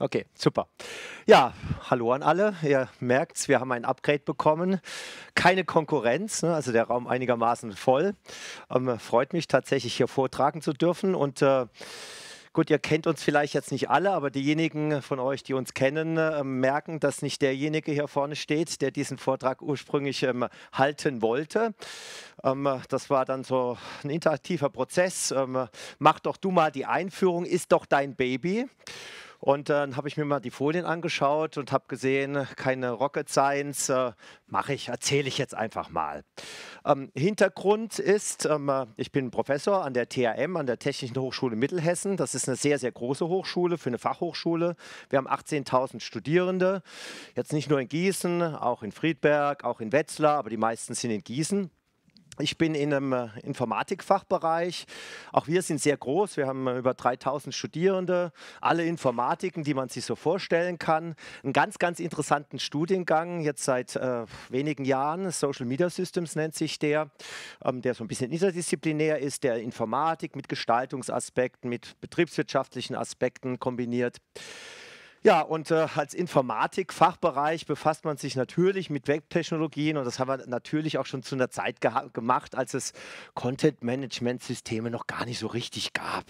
Okay, super. Ja, hallo an alle. Ihr merkt's, wir haben ein Upgrade bekommen. Keine Konkurrenz, ne? also der Raum einigermaßen voll. Ähm, freut mich tatsächlich hier vortragen zu dürfen und äh, Gut, ihr kennt uns vielleicht jetzt nicht alle, aber diejenigen von euch, die uns kennen, äh, merken, dass nicht derjenige hier vorne steht, der diesen Vortrag ursprünglich ähm, halten wollte. Ähm, das war dann so ein interaktiver Prozess. Ähm, mach doch du mal die Einführung, ist doch dein Baby. Und dann habe ich mir mal die Folien angeschaut und habe gesehen, keine Rocket Science, äh, mache ich, erzähle ich jetzt einfach mal. Ähm, Hintergrund ist, ähm, äh, ich bin Professor an der THM, an der Technischen Hochschule Mittelhessen. Das ist eine sehr, sehr große Hochschule für eine Fachhochschule. Wir haben 18.000 Studierende, jetzt nicht nur in Gießen, auch in Friedberg, auch in Wetzlar, aber die meisten sind in Gießen. Ich bin in einem äh, Informatikfachbereich. Auch wir sind sehr groß. Wir haben äh, über 3000 Studierende, alle Informatiken, die man sich so vorstellen kann. Einen ganz, ganz interessanten Studiengang, jetzt seit äh, wenigen Jahren. Social Media Systems nennt sich der, ähm, der so ein bisschen interdisziplinär ist, der Informatik mit Gestaltungsaspekten, mit betriebswirtschaftlichen Aspekten kombiniert. Ja, und äh, als Informatik-Fachbereich befasst man sich natürlich mit Web-Technologien und das haben wir natürlich auch schon zu einer Zeit gemacht, als es Content-Management-Systeme noch gar nicht so richtig gab.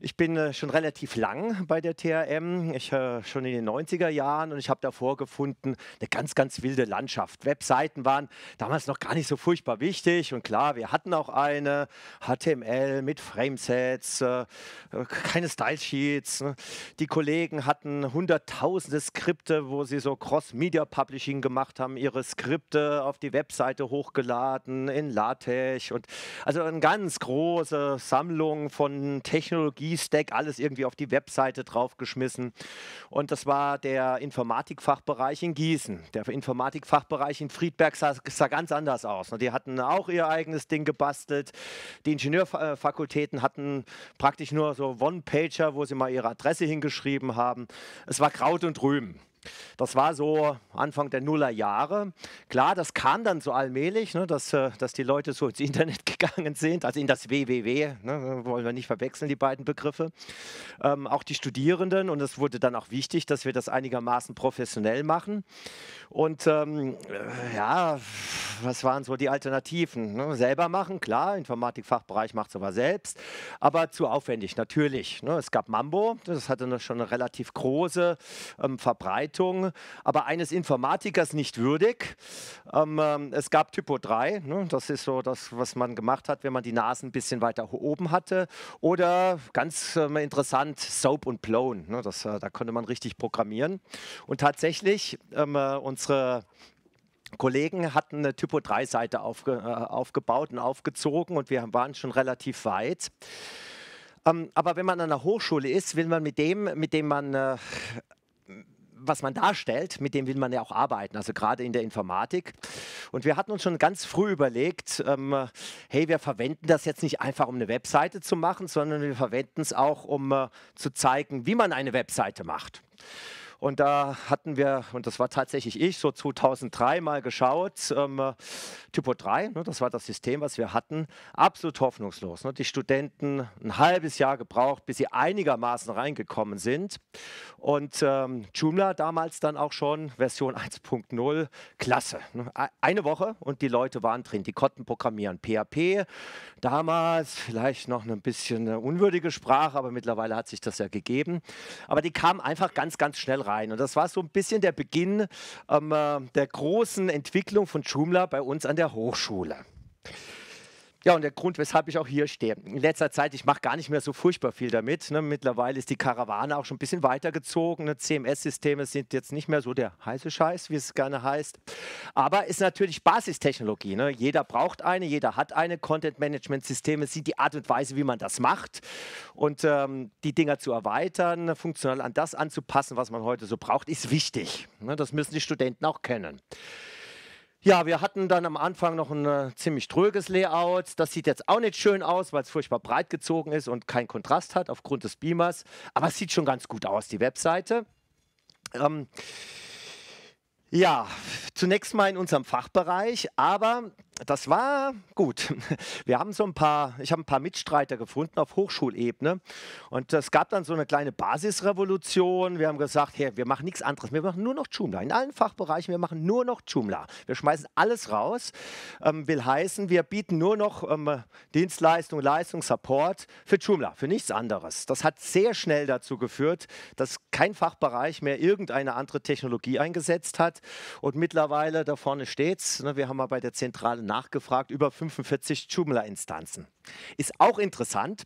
Ich bin äh, schon relativ lang bei der TRM, ich, äh, schon in den 90er Jahren und ich habe davor gefunden, eine ganz, ganz wilde Landschaft. Webseiten waren damals noch gar nicht so furchtbar wichtig und klar, wir hatten auch eine, HTML mit Framesets, äh, äh, keine Stylesheets. Ne? Die Kollegen hatten hunderttausende Skripte, wo sie so Cross-Media-Publishing gemacht haben, ihre Skripte auf die Webseite hochgeladen in LaTeX und also eine ganz große Sammlung von Technologien Technologie-Stack, alles irgendwie auf die Webseite draufgeschmissen. Und das war der Informatikfachbereich in Gießen. Der Informatikfachbereich in Friedberg sah, sah ganz anders aus. Die hatten auch ihr eigenes Ding gebastelt. Die Ingenieurfakultäten hatten praktisch nur so One-Pager, wo sie mal ihre Adresse hingeschrieben haben. Es war Kraut und Rüben. Das war so Anfang der Nullerjahre. Klar, das kam dann so allmählich, ne, dass, äh, dass die Leute so ins Internet gegangen sind, also in das WWW, ne, wollen wir nicht verwechseln, die beiden Begriffe. Ähm, auch die Studierenden und es wurde dann auch wichtig, dass wir das einigermaßen professionell machen. Und ähm, äh, ja, was waren so die Alternativen? Ne? Selber machen, klar, Informatikfachbereich macht es aber selbst, aber zu aufwendig natürlich. Ne? Es gab Mambo, das hatte schon eine relativ große ähm, Verbreitung. Leitung, aber eines Informatikers nicht würdig. Ähm, ähm es gab Typo 3, ne? das ist so das, was man gemacht hat, wenn man die Nasen ein bisschen weiter oben hatte. Oder ganz ähm, interessant, Soap und Plone, ne? das, äh, da konnte man richtig programmieren. Und tatsächlich, ähm, äh, unsere Kollegen hatten eine Typo-3-Seite aufge, äh, aufgebaut und aufgezogen und wir waren schon relativ weit. Ähm, aber wenn man an der Hochschule ist, will man mit dem, mit dem man äh, was man darstellt, mit dem will man ja auch arbeiten, also gerade in der Informatik. Und wir hatten uns schon ganz früh überlegt, ähm, hey, wir verwenden das jetzt nicht einfach, um eine Webseite zu machen, sondern wir verwenden es auch, um äh, zu zeigen, wie man eine Webseite macht. Und da hatten wir, und das war tatsächlich ich, so 2003 mal geschaut, ähm, Typo 3, ne, das war das System, was wir hatten, absolut hoffnungslos. Ne? Die Studenten ein halbes Jahr gebraucht, bis sie einigermaßen reingekommen sind. Und ähm, Joomla damals dann auch schon, Version 1.0, klasse. Ne? E-, eine Woche und die Leute waren drin, die konnten programmieren. PHP, damals vielleicht noch ein bisschen eine unwürdige Sprache, aber mittlerweile hat sich das ja gegeben. Aber die kamen einfach ganz, ganz schnell rein. Und das war so ein bisschen der Beginn ähm, äh, der großen Entwicklung von Joomla bei uns an der Hochschule. Ja, und der Grund, weshalb ich auch hier stehe. In letzter Zeit, ich mache gar nicht mehr so furchtbar viel damit. Ne? Mittlerweile ist die Karawane auch schon ein bisschen weitergezogen. Ne? CMS-Systeme sind jetzt nicht mehr so der heiße Scheiß, wie es gerne heißt. Aber ist natürlich Basistechnologie. Ne? Jeder braucht eine, jeder hat eine. Content-Management-Systeme sind die Art und Weise, wie man das macht. Und ähm, die Dinger zu erweitern, ne? funktional an das anzupassen, was man heute so braucht, ist wichtig. Ne? Das müssen die Studenten auch kennen. Ja, wir hatten dann am Anfang noch ein äh, ziemlich tröges Layout. Das sieht jetzt auch nicht schön aus, weil es furchtbar breit gezogen ist und keinen Kontrast hat aufgrund des Beamers. Aber es sieht schon ganz gut aus, die Webseite. Ähm, ja, zunächst mal in unserem Fachbereich, aber das war gut. Wir haben so ein paar, ich habe ein paar Mitstreiter gefunden auf Hochschulebene und es gab dann so eine kleine Basisrevolution. Wir haben gesagt, hey, wir machen nichts anderes, wir machen nur noch Joomla. In allen Fachbereichen, wir machen nur noch Joomla. Wir schmeißen alles raus, ähm, will heißen, wir bieten nur noch ähm, Dienstleistung, Leistung, Support für Joomla, für nichts anderes. Das hat sehr schnell dazu geführt, dass kein Fachbereich mehr irgendeine andere Technologie eingesetzt hat und mittlerweile da vorne steht's. Ne, wir haben mal bei der zentralen nachgefragt über 45 Joomla-Instanzen. Ist auch interessant,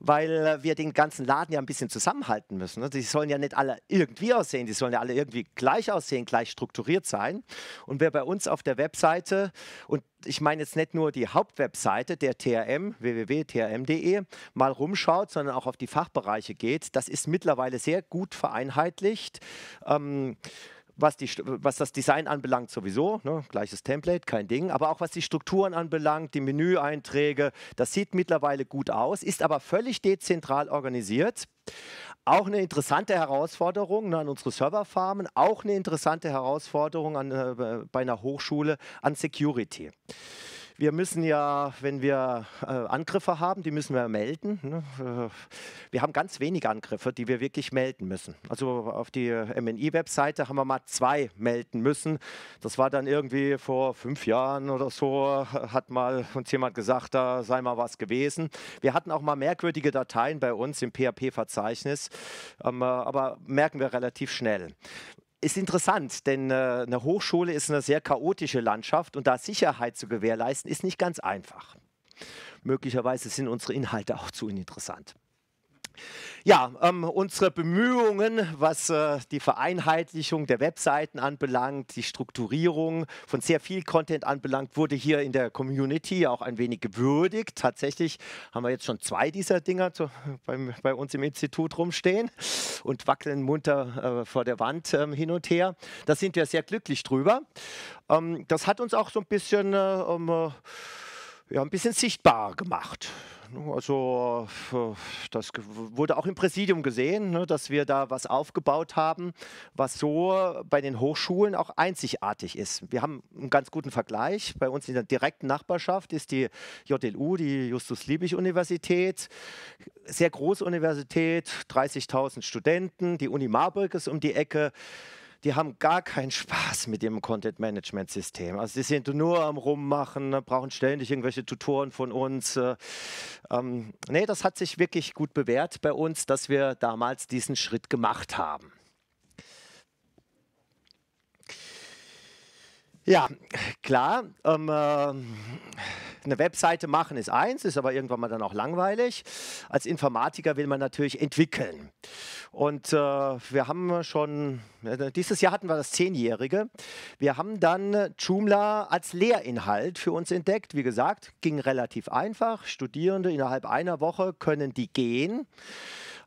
weil wir den ganzen Laden ja ein bisschen zusammenhalten müssen. Ne? Die sollen ja nicht alle irgendwie aussehen, die sollen ja alle irgendwie gleich aussehen, gleich strukturiert sein. Und wer bei uns auf der Webseite, und ich meine jetzt nicht nur die Hauptwebseite der TRM, www.trm.de, mal rumschaut, sondern auch auf die Fachbereiche geht, das ist mittlerweile sehr gut vereinheitlicht. Ähm, was, die, was das Design anbelangt sowieso, ne? gleiches Template, kein Ding, aber auch was die Strukturen anbelangt, die Menüeinträge, das sieht mittlerweile gut aus, ist aber völlig dezentral organisiert. Auch eine interessante Herausforderung ne, an unsere Serverfarmen, auch eine interessante Herausforderung an, äh, bei einer Hochschule an Security. Wir müssen ja, wenn wir äh, Angriffe haben, die müssen wir melden. Ne? Äh, wir haben ganz wenig Angriffe, die wir wirklich melden müssen. Also auf die äh, MNI-Webseite haben wir mal zwei melden müssen. Das war dann irgendwie vor fünf Jahren oder so, hat mal uns jemand gesagt, da sei mal was gewesen. Wir hatten auch mal merkwürdige Dateien bei uns im PHP-Verzeichnis, ähm, äh, aber merken wir relativ schnell ist interessant, denn äh, eine Hochschule ist eine sehr chaotische Landschaft und da Sicherheit zu gewährleisten, ist nicht ganz einfach. Möglicherweise sind unsere Inhalte auch zu uninteressant. Ja, ähm, unsere Bemühungen, was äh, die Vereinheitlichung der Webseiten anbelangt, die Strukturierung von sehr viel Content anbelangt, wurde hier in der Community auch ein wenig gewürdigt. Tatsächlich haben wir jetzt schon zwei dieser Dinger zu, beim, bei uns im Institut rumstehen und wackeln munter äh, vor der Wand äh, hin und her. Da sind wir sehr glücklich drüber. Ähm, das hat uns auch so ein bisschen... Um, äh, ähm, äh, ja, ein bisschen sichtbar gemacht. Also äh, das wurde auch im Präsidium gesehen, ne, dass wir da was aufgebaut haben, was so bei den Hochschulen auch einzigartig ist. Wir haben einen ganz guten Vergleich. Bei uns in der direkten Nachbarschaft ist die JLU, die Justus-Liebig-Universität, sehr große Universität, 30.000 Studenten. Die Uni Marburg ist um die Ecke die haben gar keinen Spaß mit ihrem Content-Management-System. Also die sind nur am Rummachen, brauchen ständig irgendwelche Tutoren von uns. Äh, ähm, nee, das hat sich wirklich gut bewährt bei uns, dass wir damals diesen Schritt gemacht haben. Ja, klar. Ähm, äh, eine Webseite machen ist eins, ist aber irgendwann mal dann auch langweilig. Als Informatiker will man natürlich entwickeln. Und äh, wir haben schon, äh, dieses Jahr hatten wir das Zehnjährige. Wir haben dann Joomla als Lehrinhalt für uns entdeckt. Wie gesagt, ging relativ einfach. Studierende innerhalb einer Woche können die gehen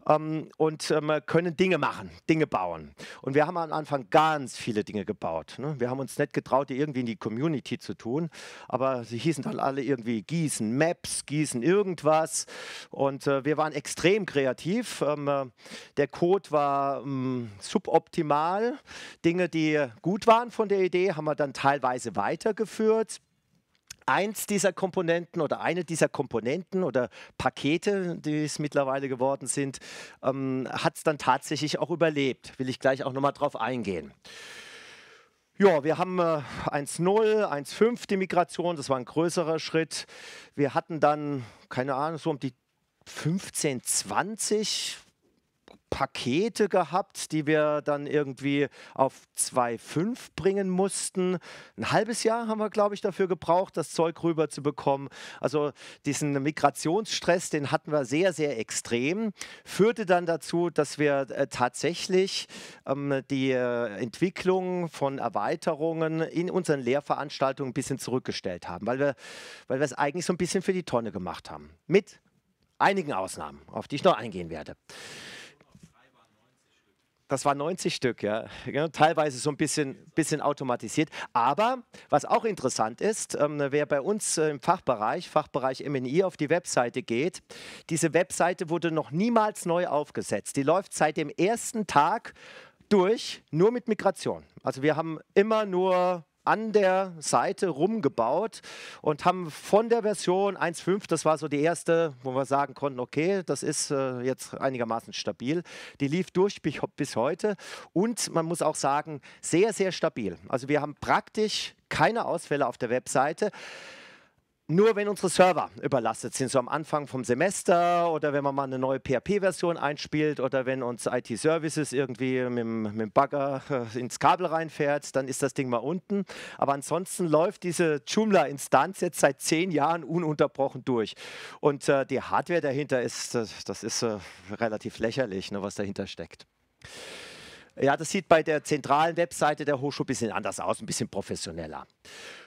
ähm, und ähm, können Dinge machen, Dinge bauen. Und wir haben am Anfang ganz viele Dinge gebaut. Ne? Wir haben uns nicht getraut, die irgendwie in die Community zu tun, aber sie hießen dann alle irgendwie Gießen Maps, Gießen irgendwas. Und äh, wir waren extrem kreativ. Ähm, äh, der Code war hm, suboptimal. Dinge, die gut waren von der Idee, haben wir dann teilweise weitergeführt eins dieser Komponenten oder eine dieser Komponenten oder Pakete, die es mittlerweile geworden sind, ähm, hat es dann tatsächlich auch überlebt. Will ich gleich auch nochmal drauf eingehen. Ja, wir haben äh, 1.0, 1.5 die Migration, das war ein größerer Schritt. Wir hatten dann, keine Ahnung, so um die 15, 20 Pakete gehabt, die wir dann irgendwie auf 2,5 bringen mussten. Ein halbes Jahr haben wir, glaube ich, dafür gebraucht, das Zeug rüber zu bekommen. Also diesen Migrationsstress, den hatten wir sehr, sehr extrem. Führte dann dazu, dass wir äh, tatsächlich ähm, die äh, Entwicklung von Erweiterungen in unseren Lehrveranstaltungen ein bisschen zurückgestellt haben, weil wir, weil wir es eigentlich so ein bisschen für die Tonne gemacht haben. Mit einigen Ausnahmen, auf die ich noch eingehen werde das waren 90 Stück, ja. ja. teilweise so ein bisschen, bisschen automatisiert. Aber was auch interessant ist, ähm, wer bei uns äh, im Fachbereich, Fachbereich MNI, auf die Webseite geht, diese Webseite wurde noch niemals neu aufgesetzt. Die läuft seit dem ersten Tag durch, nur mit Migration. Also wir haben immer nur an der Seite rumgebaut und haben von der Version 1.5, das war so die erste, wo wir sagen konnten, okay, das ist äh, jetzt einigermaßen stabil. Die lief durch bis heute und man muss auch sagen, sehr, sehr stabil. Also wir haben praktisch keine Ausfälle auf der Webseite. Nur wenn unsere Server überlastet sind, so am Anfang vom Semester oder wenn man mal eine neue PHP-Version einspielt oder wenn uns IT-Services irgendwie mit, mit dem Bagger äh, ins Kabel reinfährt, dann ist das Ding mal unten. Aber ansonsten läuft diese Joomla-Instanz jetzt seit zehn Jahren ununterbrochen durch. Und äh, die Hardware dahinter ist, äh, das ist äh, relativ lächerlich, ne, was dahinter steckt. Ja, das sieht bei der zentralen Webseite der Hochschule ein bisschen anders aus, ein bisschen professioneller.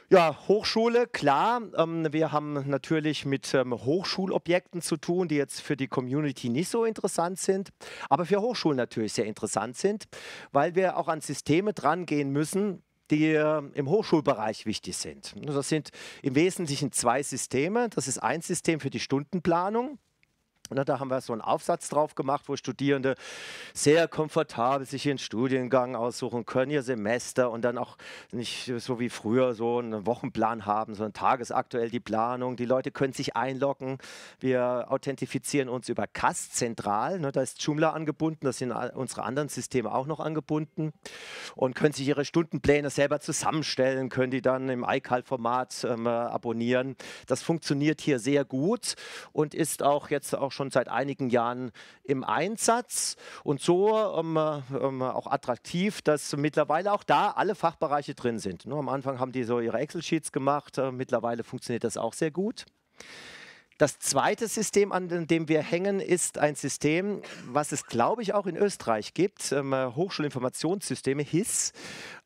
Ja, Hochschule, klar. Ähm, wir haben natürlich mit ähm, Hochschulobjekten zu tun, die jetzt für die Community nicht so interessant sind, aber für Hochschulen natürlich sehr interessant sind, weil wir auch an Systeme drangehen müssen, die äh, im Hochschulbereich wichtig sind. Das sind im Wesentlichen zwei Systeme. Das ist ein System für die Stundenplanung. Und da haben wir so einen Aufsatz drauf gemacht, wo Studierende sehr komfortabel sich ihren Studiengang aussuchen können, ihr Semester und dann auch nicht so wie früher so einen Wochenplan haben, sondern tagesaktuell die Planung. Die Leute können sich einloggen. Wir authentifizieren uns über CAS zentral. da ist Joomla angebunden, da sind unsere anderen Systeme auch noch angebunden und können sich ihre Stundenpläne selber zusammenstellen, können die dann im iCal-Format ähm, äh, abonnieren. Das funktioniert hier sehr gut und ist auch jetzt auch schon seit einigen Jahren im Einsatz und so ähm, ähm, auch attraktiv, dass mittlerweile auch da alle Fachbereiche drin sind. Nur am Anfang haben die so ihre Excel-Sheets gemacht, äh, mittlerweile funktioniert das auch sehr gut. Das zweite System, an dem wir hängen, ist ein System, was es, glaube ich, auch in Österreich gibt, ähm, Hochschulinformationssysteme, HIS.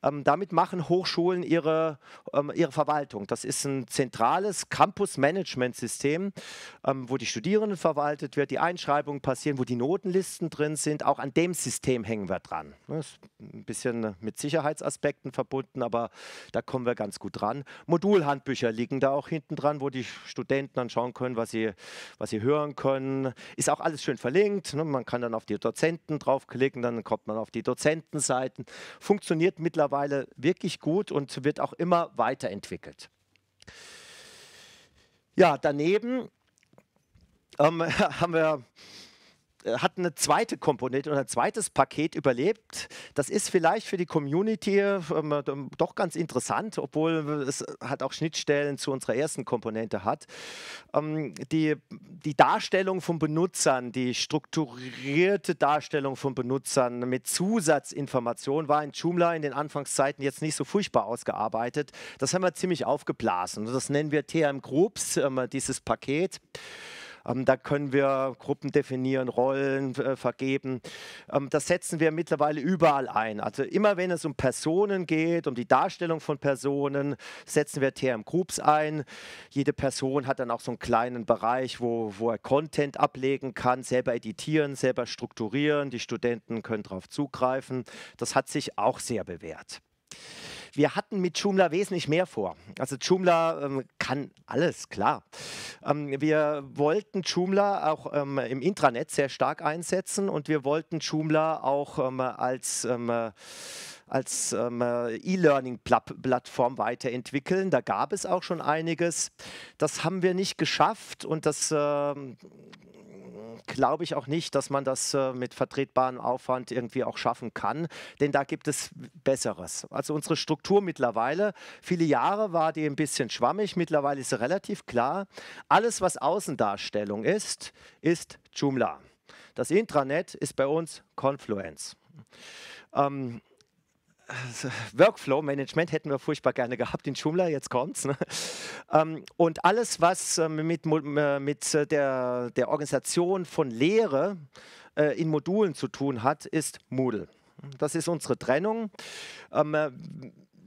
Ähm, damit machen Hochschulen ihre, ähm, ihre Verwaltung. Das ist ein zentrales Campus-Management-System, ähm, wo die Studierenden verwaltet wird, die Einschreibungen passieren, wo die Notenlisten drin sind. Auch an dem System hängen wir dran. Das ne, ist ein bisschen mit Sicherheitsaspekten verbunden, aber da kommen wir ganz gut dran. Modulhandbücher liegen da auch hinten dran, wo die Studenten dann schauen können, was sie, was sie hören können. Ist auch alles schön verlinkt. Ne? Man kann dann auf die Dozenten draufklicken, dann kommt man auf die Dozentenseiten. Funktioniert mittlerweile mittlerweile wirklich gut und wird auch immer weiterentwickelt. Ja, daneben ähm, haben wir äh, hat eine zweite Komponente oder ein zweites Paket überlebt. Das ist vielleicht für die Community ähm, äh, ähm doch ganz interessant, obwohl es äh, hat auch Schnittstellen zu unserer ersten Komponente hat. Ähm, die, die Darstellung von Benutzern, die strukturierte Darstellung von Benutzern mit Zusatzinformationen war in Joomla in den Anfangszeiten jetzt nicht so furchtbar ausgearbeitet. Das haben wir ziemlich aufgeblasen. Das nennen wir TM Groups, ähm, dieses Paket. Ähm, da können wir Gruppen definieren, Rollen äh, vergeben. Ähm, das setzen wir mittlerweile überall ein. Also immer wenn es um Personen geht, um die Darstellung von Personen, setzen wir TM Groups ein. Jede Person hat dann auch so einen kleinen Bereich, wo, wo er Content ablegen kann, selber editieren, selber strukturieren. Die Studenten können darauf zugreifen. Das hat sich auch sehr bewährt. Wir hatten mit Joomla wesentlich mehr vor. Also Joomla ähm, kann alles, klar. Ähm, wir wollten Joomla auch ähm, im Intranet sehr stark einsetzen und wir wollten Joomla auch als ähm, als ähm, ähm E-Learning-Plattform weiterentwickeln. Da gab es auch schon einiges. Das haben wir nicht geschafft und das ähm, glaube ich auch nicht, dass man das äh, mit vertretbarem Aufwand irgendwie auch schaffen kann, denn da gibt es Besseres. Also unsere Struktur mittlerweile, viele Jahre war die ein bisschen schwammig, mittlerweile ist sie relativ klar, alles was Außendarstellung ist, ist Joomla. Das Intranet ist bei uns Confluence. Ähm, also, Workflow-Management hätten wir furchtbar gerne gehabt in Joomla, jetzt kommt's. Ne? Ähm, und alles, was ähm, mit, äh, mit äh, der, der Organisation von Lehre äh, in Modulen zu tun hat, ist Moodle. Das ist unsere Trennung. Ähm,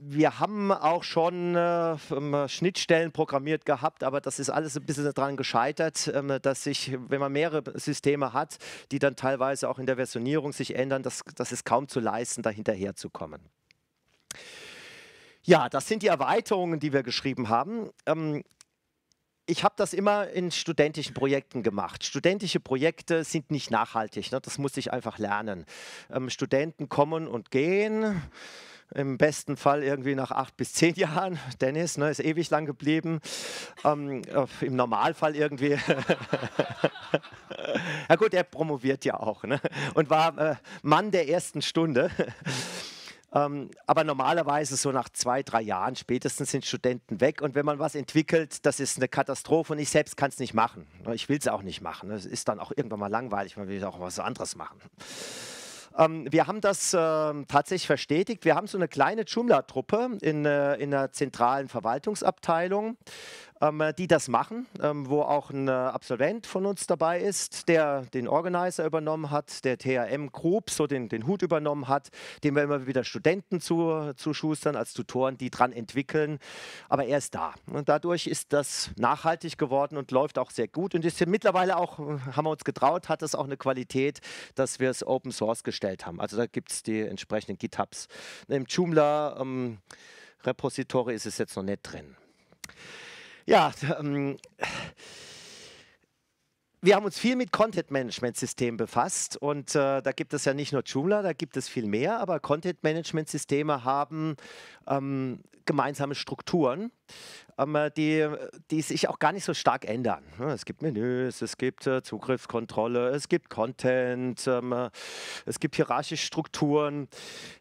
wir haben auch schon äh, ähm, Schnittstellen programmiert gehabt, aber das ist alles ein bisschen daran gescheitert, äh, dass sich, wenn man mehrere Systeme hat, die dann teilweise auch in der Versionierung sich ändern, das, das ist kaum zu leisten, da hinterherzukommen. Ja, das sind die Erweiterungen, die wir geschrieben haben. Ähm, ich habe das immer in studentischen Projekten gemacht. Studentische Projekte sind nicht nachhaltig, ne? das muss ich einfach lernen. Ähm, Studenten kommen und gehen im besten Fall irgendwie nach acht bis zehn Jahren. Dennis ne, ist ewig lang geblieben. Ähm, äh, Im Normalfall irgendwie. ja gut, er promoviert ja auch ne? und war äh, Mann der ersten Stunde. Ähm, aber normalerweise so nach zwei, drei Jahren spätestens sind Studenten weg und wenn man was entwickelt, das ist eine Katastrophe und ich selbst kann es nicht machen. Ich will es auch nicht machen. Es ist dann auch irgendwann mal langweilig, man will auch was anderes machen. Ähm, wir haben das äh, tatsächlich verstetigt. Wir haben so eine kleine Joomla-Truppe in, äh, in einer zentralen Verwaltungsabteilung. Ähm, äh, die das machen, ähm, wo auch ein äh, Absolvent von uns dabei ist, der den Organizer übernommen hat, der THM Group so den, den Hut übernommen hat, dem wir immer wieder Studenten zu, zu als Tutoren, die dran entwickeln. Aber er ist da. Und dadurch ist das nachhaltig geworden und läuft auch sehr gut. Und ist mittlerweile auch, äh, haben wir uns getraut, hat es auch eine Qualität, dass wir es Open Source gestellt haben. Also da gibt es die entsprechenden GitHubs. Im Joomla ähm, Repository ist es jetzt noch nicht drin. Ja, ähm, wir haben uns viel mit Content-Management-Systemen befasst und äh, da gibt es ja nicht nur Joomla, da gibt es viel mehr, aber Content-Management-Systeme haben ähm, gemeinsame Strukturen, ähm, äh, die, äh, die sich auch gar nicht so stark ändern. Ne? Es gibt Menüs, es gibt äh, Zugriffskontrolle, es gibt Content, ähm, es gibt hierarchische Strukturen.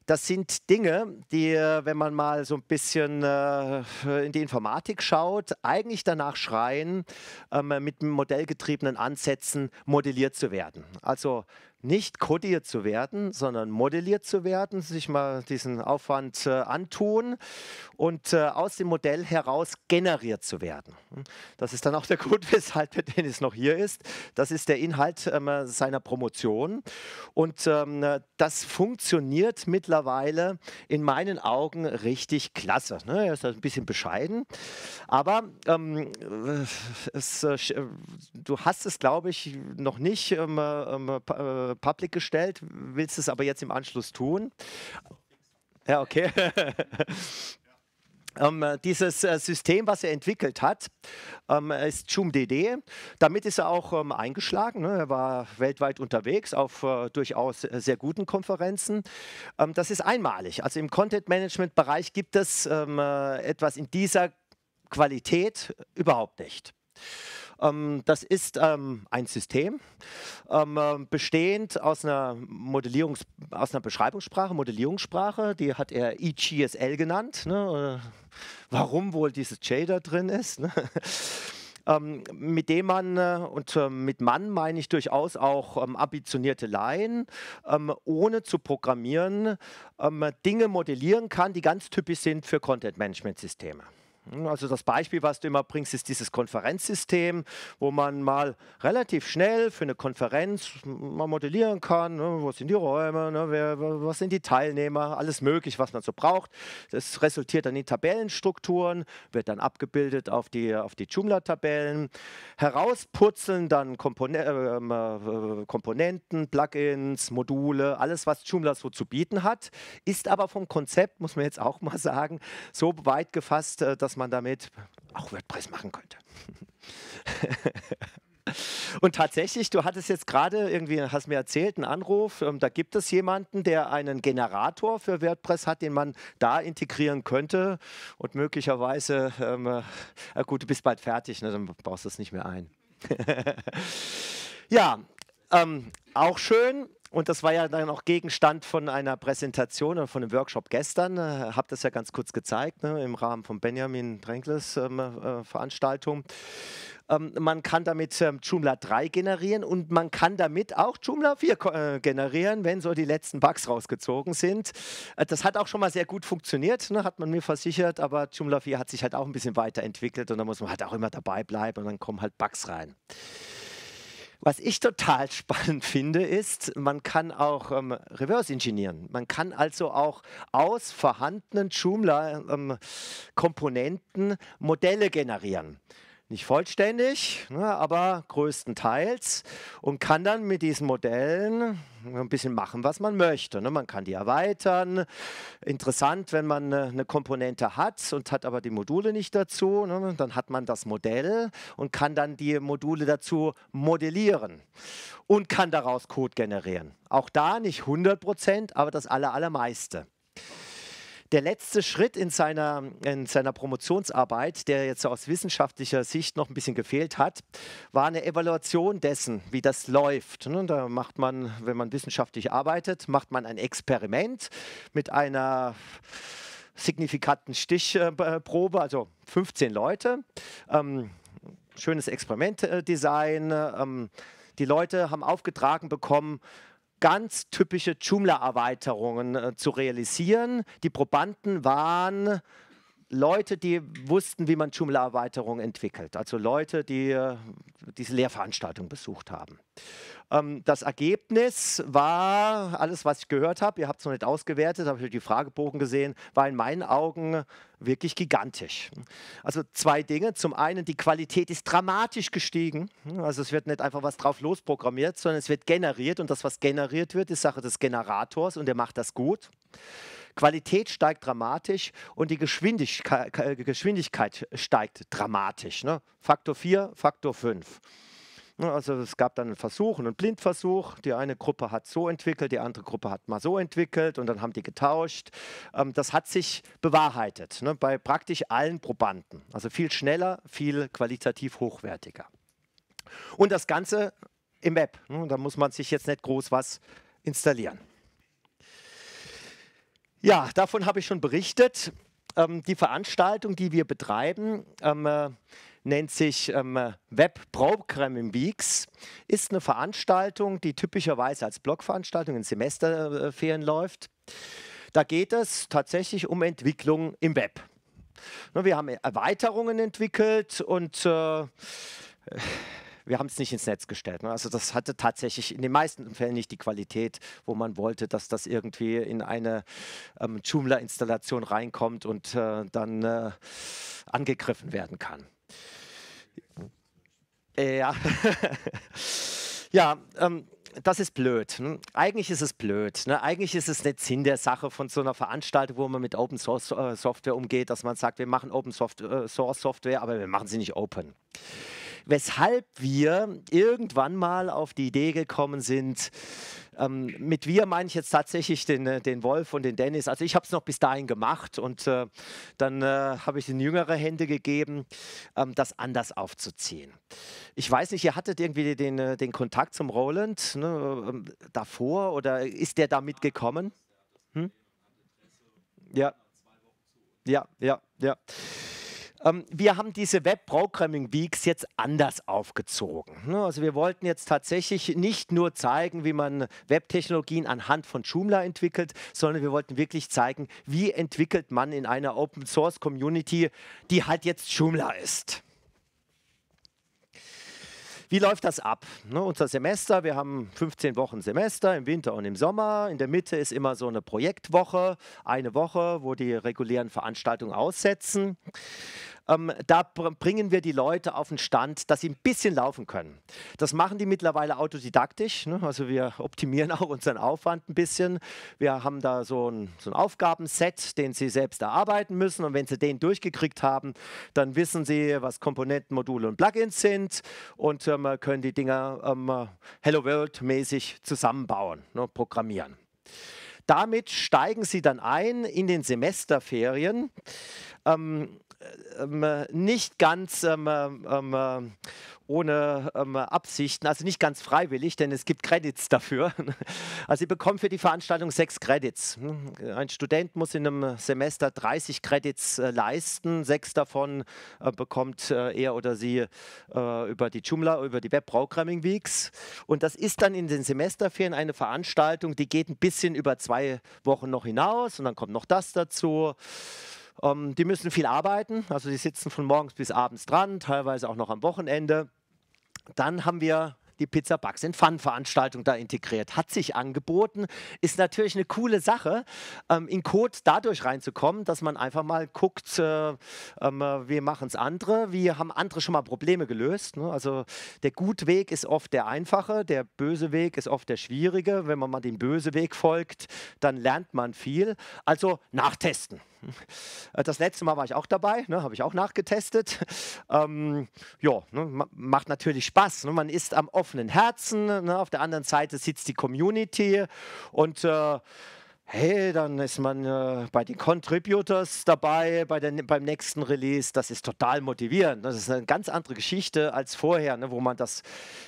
Das sind Dinge, die, wenn man mal so ein bisschen in die Informatik schaut, eigentlich danach schreien, ähm, mit modellgetriebenen Ansätzen modelliert zu werden. Also nicht kodiert zu werden, sondern modelliert zu werden, sich mal diesen Aufwand äh, antun und äh, aus dem Modell heraus generiert zu werden. Das ist dann auch der Grund, weshalb der Dennis noch hier ist. Das ist der Inhalt ähm, äh, seiner Promotion und ähm, äh, das funktioniert mittlerweile in meinen Augen richtig klasse. Ne? Er ist halt ein bisschen bescheiden, aber ähm, äh, es, äh, du hast es, glaube ich, noch nicht ähm, ähm public gestellt, willst es aber jetzt im Anschluss tun. Ja, okay. Ähm, dieses äh, System, was er entwickelt hat, ähm, ist ChumDD. Damit ist er auch ähm, eingeschlagen. Ne? Er war weltweit unterwegs auf äh, durchaus sehr guten Konferenzen. Ähm, das ist einmalig. Also im Content-Management-Bereich gibt es ähm, äh, etwas in dieser Qualität überhaupt nicht. Ähm, das ist ähm, ein System, ähm, äh, bestehend aus einer, Modellierungs aus einer Beschreibungssprache, Modellierungssprache, die hat er EGSL genannt. Ne? Äh, warum wohl dieses J da drin ist? Ne? Ähm, mit dem man, äh, und äh, mit Mann meine ich durchaus auch ähm, ambitionierte Laien, ähm, ohne zu programmieren, Dinge modellieren kann, die ganz typisch sind für Content-Management-Systeme. Hm, also das Beispiel, was du immer bringst, ist dieses Konferenzsystem, wo man mal relativ schnell für eine Konferenz mal modellieren kann, ne, wo sind die Räume, ne, wer, was sind die Teilnehmer, alles möglich, was man so braucht. Das resultiert dann in Tabellenstrukturen, wird dann abgebildet auf die, auf die Joomla-Tabellen. Herausputzeln dann Kompon äh, ähm, äh, Komponenten, Plugins, Module, alles, was Joomla so zu bieten hat, ist aber vom Konzept, muss man jetzt auch mal sagen, so weit gefasst, äh, dass dass man damit auch WordPress machen könnte. Und tatsächlich, du hattest jetzt gerade irgendwie, hast mir erzählt, einen Anruf, ähm, da gibt es jemanden, der einen Generator für WordPress hat, den man da integrieren könnte und möglicherweise, ähm, äh, gut, du bist bald fertig, ne, dann baust du es nicht mehr ein. ja, ähm, auch schön, und das war ja dann auch Gegenstand von einer Präsentation und von einem Workshop gestern. Äh, Habe das ja ganz kurz gezeigt ne, im Rahmen von Benjamin Drenkles ähm, äh, äh, Veranstaltung. Ähm, man kann damit ähm, Joomla 3 generieren und man kann damit auch Joomla 4 äh, generieren, wenn so die letzten Bugs rausgezogen sind. Äh, das hat auch schon mal sehr gut funktioniert, ne, hat man mir versichert, aber Joomla 4 hat sich halt auch ein bisschen weiterentwickelt und da muss man halt auch immer dabei bleiben und dann kommen halt Bugs rein. Was ich total spannend finde, ist, man kann auch ähm, reverse engineeren. Man kann also auch aus vorhandenen Joomla-Komponenten ähm, Modelle generieren nicht vollständig, ne, aber größtenteils und kann dann mit diesen Modellen ein bisschen machen, was man möchte. Ne. Man kann die erweitern. Interessant, wenn man eine Komponente hat und hat aber die Module nicht dazu, ne, dann hat man das Modell und kann dann die Module dazu modellieren und kann daraus Code generieren. Auch da nicht 100 Prozent, aber das allermeiste der letzte Schritt in seiner, in seiner Promotionsarbeit, der jetzt aus wissenschaftlicher Sicht noch ein bisschen gefehlt hat, war eine Evaluation dessen, wie das läuft. Ne, da macht man, wenn man wissenschaftlich arbeitet, macht man ein Experiment mit einer signifikanten Stichprobe, also 15 Leute. Ähm, schönes Experimentdesign. Ähm, die Leute haben aufgetragen bekommen, ganz typische Joomla-Erweiterungen äh, zu realisieren. Die Probanden waren Leute, die wussten, wie man Joomla-Erweiterungen entwickelt. Also Leute, die äh, diese Lehrveranstaltung besucht haben. Ähm, das Ergebnis war, alles, was ich gehört habe, ihr habt es noch nicht ausgewertet, habe ich die Fragebogen gesehen, war in meinen Augen wirklich gigantisch. Also zwei Dinge. Zum einen, die Qualität ist dramatisch gestiegen. Also es wird nicht einfach was drauf losprogrammiert, sondern es wird generiert und das, was generiert wird, ist Sache des Generators und der macht das gut. Qualität steigt dramatisch und die Geschwindigkeit, äh, Geschwindigkeit steigt dramatisch. Ne? Faktor 4, Faktor 5. Ne, also es gab dann einen Versuch, einen Blindversuch. Die eine Gruppe hat so entwickelt, die andere Gruppe hat mal so entwickelt und dann haben die getauscht. Ähm, das hat sich bewahrheitet ne, bei praktisch allen Probanden. Also viel schneller, viel qualitativ hochwertiger. Und das Ganze im Web. Ne, da muss man sich jetzt nicht groß was installieren. Ja, davon habe ich schon berichtet. Ähm, die Veranstaltung, die wir betreiben, ähm, äh, nennt sich ähm, Web Programming Weeks. Ist eine Veranstaltung, die typischerweise als Blogveranstaltung in Semesterferien läuft. Da geht es tatsächlich um Entwicklung im Web. Ne, wir haben Erweiterungen entwickelt und äh, wir haben es nicht ins Netz gestellt. Ne? Also das hatte tatsächlich in den meisten Fällen nicht die Qualität, wo man wollte, dass das irgendwie in eine ähm, Joomla-Installation reinkommt und äh, dann äh, angegriffen werden kann. Äh, ja, ja ähm, das ist blöd. Ne? Eigentlich ist es blöd. Ne? Eigentlich ist es nicht Sinn der Sache von so einer Veranstaltung, wo man mit Open Source äh, Software umgeht, dass man sagt, wir machen Open Soft äh, Source Software, aber wir machen sie nicht Open weshalb wir irgendwann mal auf die Idee gekommen sind, ähm, mit wir meine ich jetzt tatsächlich den, äh, den Wolf und den Dennis. Also ich habe es noch bis dahin gemacht und äh, dann äh, habe ich in jüngere Hände gegeben, ähm, das anders aufzuziehen. Ich weiß nicht, ihr hattet irgendwie den, äh, den Kontakt zum Roland ne, ähm, davor oder ist der da mitgekommen? Hm? Ja. Ja, ja, ja. Ähm, wir haben diese Web Programming Weeks jetzt anders aufgezogen. Ne? Also wir wollten jetzt tatsächlich nicht nur zeigen, wie man Webtechnologien anhand von Joomla entwickelt, sondern wir wollten wirklich zeigen, wie entwickelt man in einer Open Source Community, die halt jetzt Joomla ist. Wie läuft das ab? Ne, unser Semester, wir haben 15 Wochen Semester im Winter und im Sommer. In der Mitte ist immer so eine Projektwoche, eine Woche, wo die regulären Veranstaltungen aussetzen ähm, da bringen wir die Leute auf den Stand, dass sie ein bisschen laufen können. Das machen die mittlerweile autodidaktisch. Ne? Also wir optimieren auch unseren Aufwand ein bisschen. Wir haben da so ein, so ein Aufgabenset, den sie selbst erarbeiten müssen. Und wenn sie den durchgekriegt haben, dann wissen sie, was Komponenten, Module und Plugins sind und ähm, können die Dinger ähm, Hello World mäßig zusammenbauen, ne? programmieren. Damit steigen sie dann ein in den Semesterferien. Ähm, ähm, nicht ganz ähm, ähm äh, ohne ähm, Absichten, also nicht ganz freiwillig, denn es gibt Credits dafür. Also sie bekommt für die Veranstaltung sechs Credits. Hm, ein Student muss in einem Semester 30 Credits äh, leisten. Sechs davon äh, bekommt äh, er oder sie äh, über die Joomla, über die Web Programming Weeks. Und das ist dann in den Semesterferien eine Veranstaltung, die geht ein bisschen über zwei Wochen noch hinaus und dann kommt noch das dazu. Ähm, die müssen viel arbeiten, also die sitzen von morgens bis abends dran, teilweise auch noch am Wochenende. Dann haben wir die Pizza Bugs in Fun Veranstaltung da integriert. Hat sich angeboten, ist natürlich eine coole Sache, ähm, in Code dadurch reinzukommen, dass man einfach mal guckt, äh, äh, wir machen es andere, wir haben andere schon mal Probleme gelöst. Ne? Also der gute Weg ist oft der einfache, der böse Weg ist oft der schwierige. Wenn man mal dem bösen Weg folgt, dann lernt man viel. Also nachtesten. Äh, das letzte Mal war ich auch dabei, ne, habe ich auch nachgetestet. Ähm, ja, ne, macht natürlich Spaß. Ne, man ist am offenen Herzen. Ne? auf der anderen Seite sitzt die Community und äh, hey, dann ist man äh, bei den Contributors dabei bei der, beim nächsten Release. Das ist total motivierend. Ne? Das ist eine ganz andere Geschichte als vorher, ne, wo man das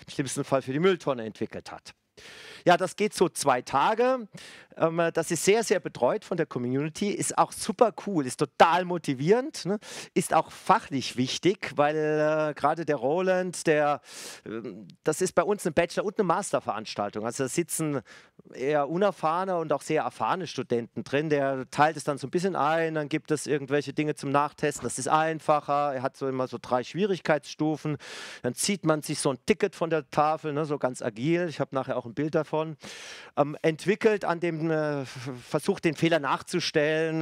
im schlimmsten Fall für die Mülltonne entwickelt hat. Ja, das geht so zwei Tage. Ähm, das ist sehr, sehr betreut von der Community, ist auch super cool, ist total motivierend, ne? ist auch fachlich wichtig, weil äh, gerade der Roland, der, äh, das ist bei uns eine Bachelor- und eine Masterveranstaltung. Also da sitzen eher unerfahrene und auch sehr erfahrene Studenten drin. Der teilt es dann so ein bisschen ein, dann gibt es irgendwelche Dinge zum Nachtesten. Das ist einfacher. Er hat so immer so drei Schwierigkeitsstufen. Dann zieht man sich so ein Ticket von der Tafel, ne, so ganz agil. Ich habe nachher auch ein Bild davon. Ähm, entwickelt an dem äh, Versuch, den Fehler nachzustellen.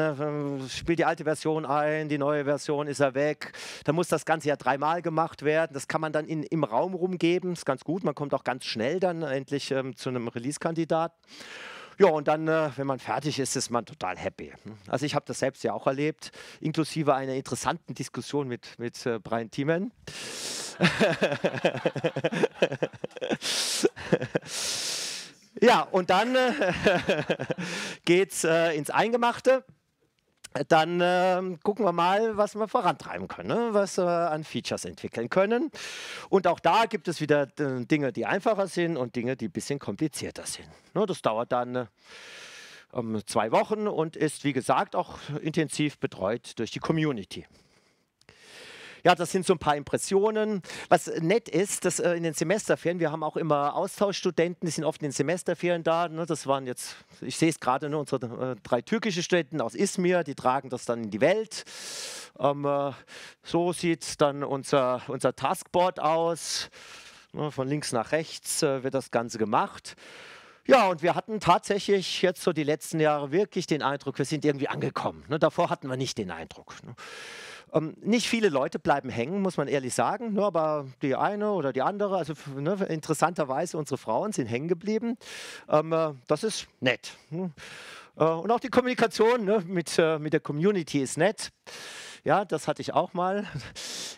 Äh, spielt die alte Version ein, die neue Version ist er weg. Dann muss das Ganze ja dreimal gemacht werden. Das kann man dann in, im Raum rumgeben. Ist ganz gut. Man kommt auch ganz schnell dann endlich ähm, zu einem Release-Kandidat hat. Ja, und dann, äh, wenn man fertig ist, ist man total happy. Also ich habe das selbst ja auch erlebt, inklusive einer interessanten Diskussion mit, mit äh, Brian Thiemann. ja, und dann äh, geht es ins Eingemachte dann äh, gucken wir mal, was wir vorantreiben können, ne? was wir an Features entwickeln können. Und auch da gibt es wieder äh, Dinge, die einfacher sind und Dinge, die ein bisschen komplizierter sind. Ne? Das dauert dann äh, ähm, zwei Wochen und ist, wie gesagt, auch intensiv betreut durch die Community. Ja, das sind so ein paar Impressionen. Was nett ist, dass äh, in den Semesterferien, wir haben auch immer Austauschstudenten, die sind oft in den Semesterferien da. Ne? Das waren jetzt, ich sehe es gerade, ne, unsere äh, drei türkischen Studenten aus Izmir, die tragen das dann in die Welt. Ähm, äh, so sieht dann unser, unser Taskboard aus. Ne? Von links nach rechts wird das Ganze gemacht. Ja, und wir hatten tatsächlich jetzt so die letzten Jahre wirklich den Eindruck, wir sind irgendwie angekommen. Ne? Davor hatten wir nicht den Eindruck. Ne? Ähm, nicht viele Leute bleiben hängen, muss man ehrlich sagen, ne, aber die eine oder die andere, also ne, interessanterweise unsere Frauen sind hängen geblieben. Ähm, äh, das ist nett. Hm. Äh, und auch die Kommunikation ne, mit, äh, mit der Community ist nett. Ja, das hatte ich auch mal.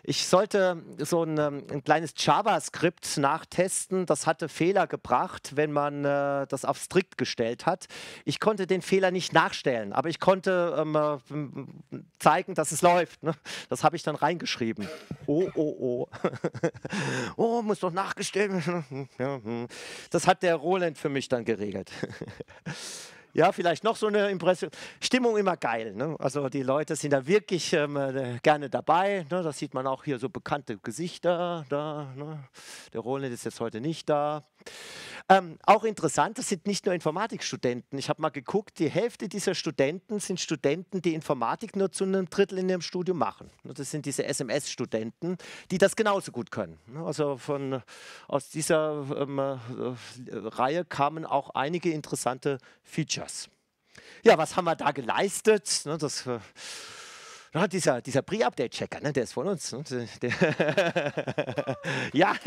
Ich sollte so ein, ähm, ein kleines JavaScript nachtesten. Das hatte Fehler gebracht, wenn man äh, das auf strikt gestellt hat. Ich konnte den Fehler nicht nachstellen, aber ich konnte ähm, äh, zeigen, dass es läuft. Ne? Das habe ich dann reingeschrieben. Oh, oh, oh. oh, muss doch nachgestellt werden. Hm. Das hat der Roland für mich dann geregelt. Ja, vielleicht noch so eine Impression. Stimmung immer geil. Ne? Also die Leute sind da wirklich ähm, äh, gerne dabei. Ne? Das sieht man auch hier so bekannte Gesichter. Da, ne? Der Roland ist jetzt heute nicht da. Ähm, auch interessant, das sind nicht nur Informatikstudenten. Ich habe mal geguckt, die Hälfte dieser Studenten sind Studenten, die Informatik nur zu einem Drittel in ihrem Studium machen. Ne, das sind diese SMS-Studenten, die das genauso gut können. Ne? Also von, aus dieser ähm, äh, Reihe kamen auch einige interessante Features. Lukas. Ja, was haben wir da geleistet? Ne, das, äh, na, dieser dieser Pre-Update-Checker, ne, der ist von uns. Ne, ja.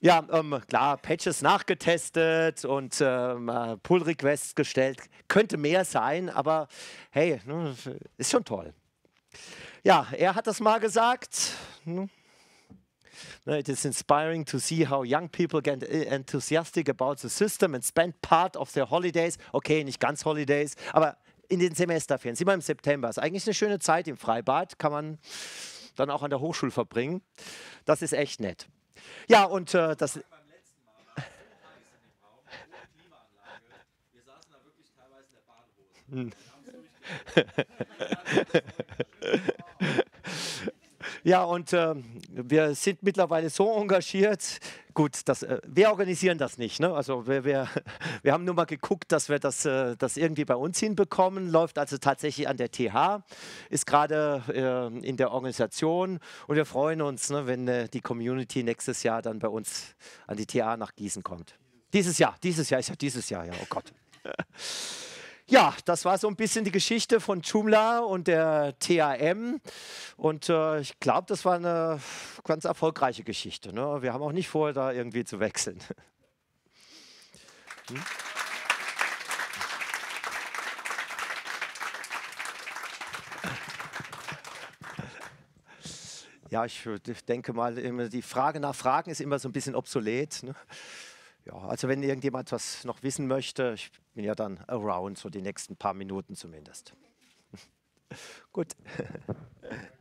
Ja, ähm, klar, Patches nachgetestet und ähm, äh, Pull-Requests gestellt. Könnte mehr sein, aber hey, ne, ist schon toll. Ja, er hat das mal gesagt. Ne? Ne, it is inspiring to see how young people get enthusiastic about the system and spend part of their holidays. Okay, nicht ganz Holidays, aber in den Semesterferien, mal im September. Ist eigentlich eine schöne Zeit im Freibad, kann man dann auch an der Hochschule verbringen. Das ist echt nett. Ja, und äh, das. Ja, und äh, wir sind mittlerweile so engagiert. Gut, das, äh, wir organisieren das nicht. Ne? Also wir, wir, wir haben nur mal geguckt, dass wir das, äh, das irgendwie bei uns hinbekommen. Läuft also tatsächlich an der TH, ist gerade äh, in der Organisation und wir freuen uns, ne, wenn äh, die Community nächstes Jahr dann bei uns an die TH nach Gießen kommt. Dieses Jahr, dieses Jahr, ist ja dieses Jahr, ja, oh Gott. Ja, das war so ein bisschen die Geschichte von Joomla und der TAM. Und äh, ich glaube, das war eine ganz erfolgreiche Geschichte. Ne? Wir haben auch nicht vor, da irgendwie zu wechseln. Hm? Ja, ich äh, denke mal, die Frage nach Fragen ist immer so ein bisschen obsolet. Ne? Ja, also wenn irgendjemand was noch wissen möchte, ich bin ja dann around, so die nächsten paar Minuten zumindest. Gut.